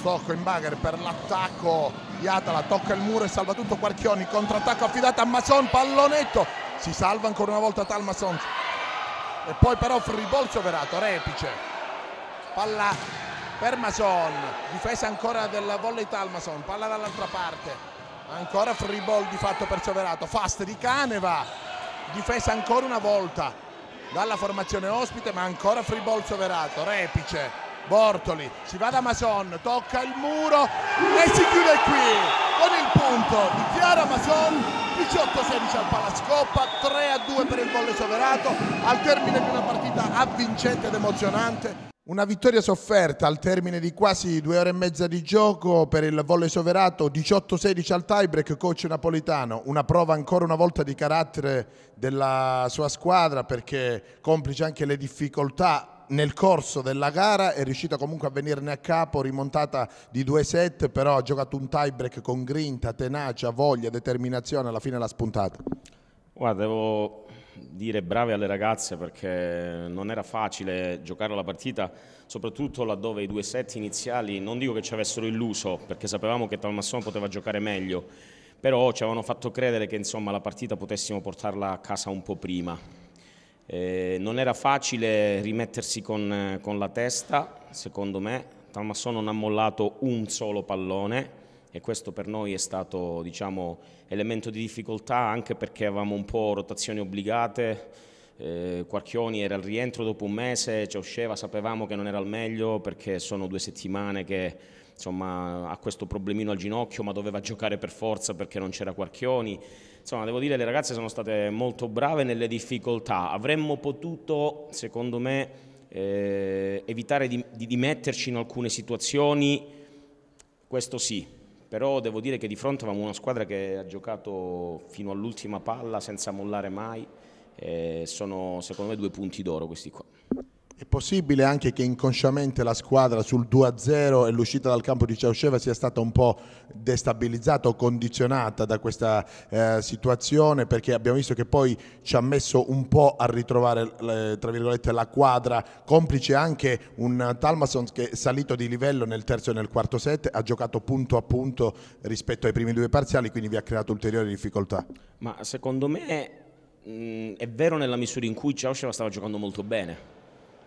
Stocco in bagger per l'attacco di Atala, tocca il muro e salva tutto Quarchioni, contrattacco affidato a Masson, pallonetto, si salva ancora una volta Talmason. E poi però ribolso verato, repice, palla per Mason, difesa ancora della volley Talmason, palla dall'altra parte, ancora free ball di fatto per Soverato, fast di Caneva, difesa ancora una volta dalla formazione ospite ma ancora free ball Soverato, repice, Bortoli, si va da Mason, tocca il muro e si chiude qui con il punto di Chiara Mason 18-16 al Palascoppa, 3-2 per il volle soverato, al termine di una partita avvincente ed emozionante. Una vittoria sofferta al termine di quasi due ore e mezza di gioco per il volle soverato, 18-16 al tiebreak, coach napolitano, una prova ancora una volta di carattere della sua squadra perché complice anche le difficoltà nel corso della gara è riuscita comunque a venirne a capo, rimontata di due set, però ha giocato un tie break con grinta, tenacia, voglia, determinazione, alla fine l'ha spuntata. Guarda, devo dire brave alle ragazze perché non era facile giocare la partita, soprattutto laddove i due set iniziali, non dico che ci avessero illuso, perché sapevamo che Talmassone poteva giocare meglio, però ci avevano fatto credere che insomma, la partita potessimo portarla a casa un po' prima eh, non era facile rimettersi con, con la testa, secondo me. Talmasso non ha mollato un solo pallone e questo per noi è stato diciamo, elemento di difficoltà anche perché avevamo un po' rotazioni obbligate. Eh, Quarchioni era al rientro dopo un mese, ci usceva, sapevamo che non era al meglio perché sono due settimane che insomma, ha questo problemino al ginocchio, ma doveva giocare per forza perché non c'era Quarchioni. Insomma, devo dire, che le ragazze sono state molto brave nelle difficoltà. Avremmo potuto, secondo me, eh, evitare di, di, di metterci in alcune situazioni, questo sì, però devo dire che di fronte avevamo una squadra che ha giocato fino all'ultima palla senza mollare mai. Eh, sono secondo me due punti d'oro questi qua. È possibile anche che inconsciamente la squadra sul 2-0 e l'uscita dal campo di Ceauceva sia stata un po' destabilizzata o condizionata da questa eh, situazione perché abbiamo visto che poi ci ha messo un po' a ritrovare eh, la quadra, complice anche un Talmason che è salito di livello nel terzo e nel quarto set, ha giocato punto a punto rispetto ai primi due parziali, quindi vi ha creato ulteriori difficoltà. Ma secondo me mh, è vero nella misura in cui Ceauceva stava giocando molto bene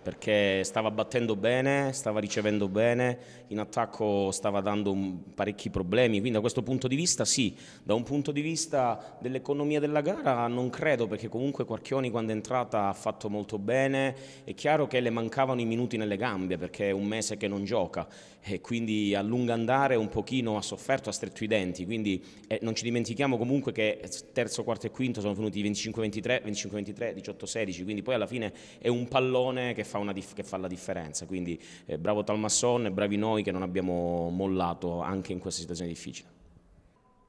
perché stava battendo bene, stava ricevendo bene, in attacco stava dando parecchi problemi, quindi da questo punto di vista sì, da un punto di vista dell'economia della gara non credo perché comunque Quarchioni quando è entrata ha fatto molto bene, è chiaro che le mancavano i minuti nelle gambe perché è un mese che non gioca e quindi a lungo andare un pochino ha sofferto, ha stretto i denti, quindi eh, non ci dimentichiamo comunque che terzo, quarto e quinto sono venuti 25-23, 25-23, 18-16, quindi poi alla fine è un pallone che fa fa, una, che fa la differenza. Quindi eh, bravo Talmasson e bravi noi che non abbiamo mollato anche in questa situazione difficile.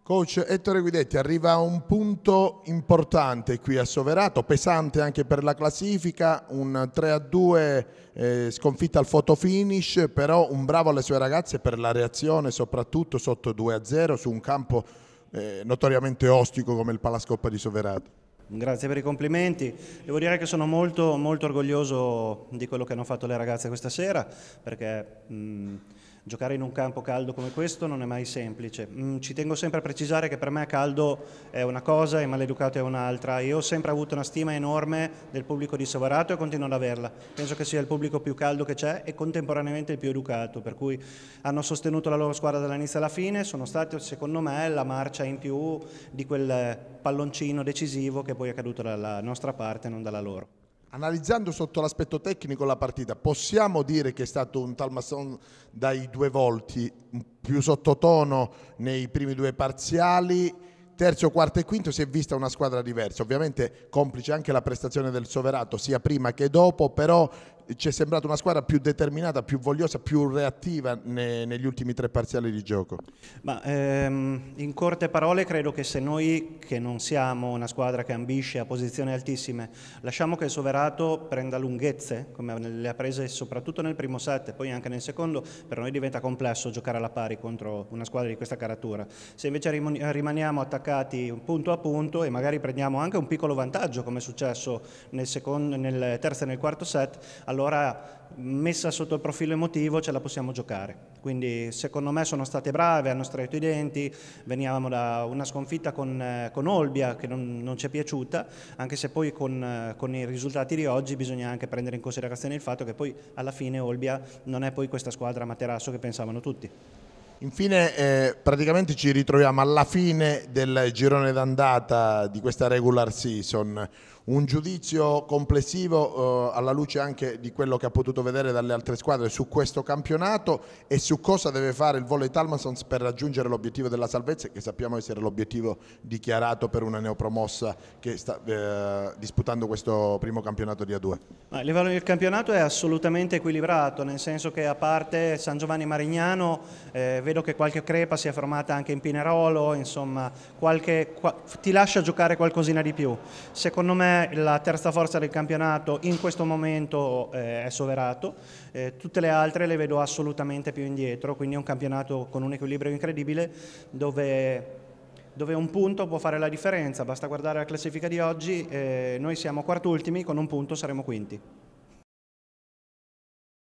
Coach Ettore Guidetti, arriva un punto importante qui a Soverato, pesante anche per la classifica, un 3-2 eh, sconfitta al fotofinish, però un bravo alle sue ragazze per la reazione soprattutto sotto 2-0 su un campo eh, notoriamente ostico come il Palascoppa di Soverato. Grazie per i complimenti. Devo dire che sono molto, molto orgoglioso di quello che hanno fatto le ragazze questa sera perché... Mh, mm, Giocare in un campo caldo come questo non è mai semplice. Mm, ci tengo sempre a precisare che per me caldo è una cosa e maleducato è un'altra. Io ho sempre avuto una stima enorme del pubblico di Sovarato e continuo ad averla. Penso che sia il pubblico più caldo che c'è e contemporaneamente il più educato, per cui hanno sostenuto la loro squadra dall'inizio alla fine, sono stati secondo me la marcia in più di quel palloncino decisivo che poi è caduto dalla nostra parte non dalla loro. Analizzando sotto l'aspetto tecnico la partita, possiamo dire che è stato un Talmasson dai due volti, più sottotono nei primi due parziali, terzo, quarto e quinto si è vista una squadra diversa, ovviamente complice anche la prestazione del Soverato sia prima che dopo, però ci è sembrata una squadra più determinata, più vogliosa, più reattiva ne, negli ultimi tre parziali di gioco? Ma, ehm, in corte parole credo che se noi, che non siamo una squadra che ambisce a posizioni altissime, lasciamo che il Soverato prenda lunghezze, come le ha prese soprattutto nel primo set e poi anche nel secondo, per noi diventa complesso giocare alla pari contro una squadra di questa caratura. Se invece rimaniamo attaccati punto a punto e magari prendiamo anche un piccolo vantaggio, come è successo nel, secondo, nel terzo e nel quarto set, allora messa sotto il profilo emotivo ce la possiamo giocare. Quindi secondo me sono state brave, hanno stretto i denti, veniamo da una sconfitta con, eh, con Olbia che non, non, ci è piaciuta, anche se poi con, eh, con, i risultati di oggi bisogna anche prendere in considerazione il fatto che poi alla fine Olbia non è poi questa squadra materasso che pensavano tutti. Infine eh, praticamente ci ritroviamo alla fine del girone d'andata di questa regular season, un giudizio complessivo eh, alla luce anche di quello che ha potuto vedere dalle altre squadre su questo campionato e su cosa deve fare il Volley Talmasons per raggiungere l'obiettivo della salvezza che sappiamo essere l'obiettivo dichiarato per una neopromossa che sta eh, disputando questo primo campionato di A2. Il livello del campionato è assolutamente equilibrato, nel senso che a parte San Giovanni Marignano eh, vedo che qualche crepa sia è formata anche in Pinerolo, insomma, qualche, qua, ti lascia giocare qualcosina di più. Secondo me la terza forza del campionato in questo momento eh, è Soverato, eh, tutte le altre le vedo assolutamente più indietro, quindi è un campionato con un equilibrio incredibile dove dove un punto può fare la differenza, basta guardare la classifica di oggi, eh, noi siamo quartultimi, con un punto saremo quinti.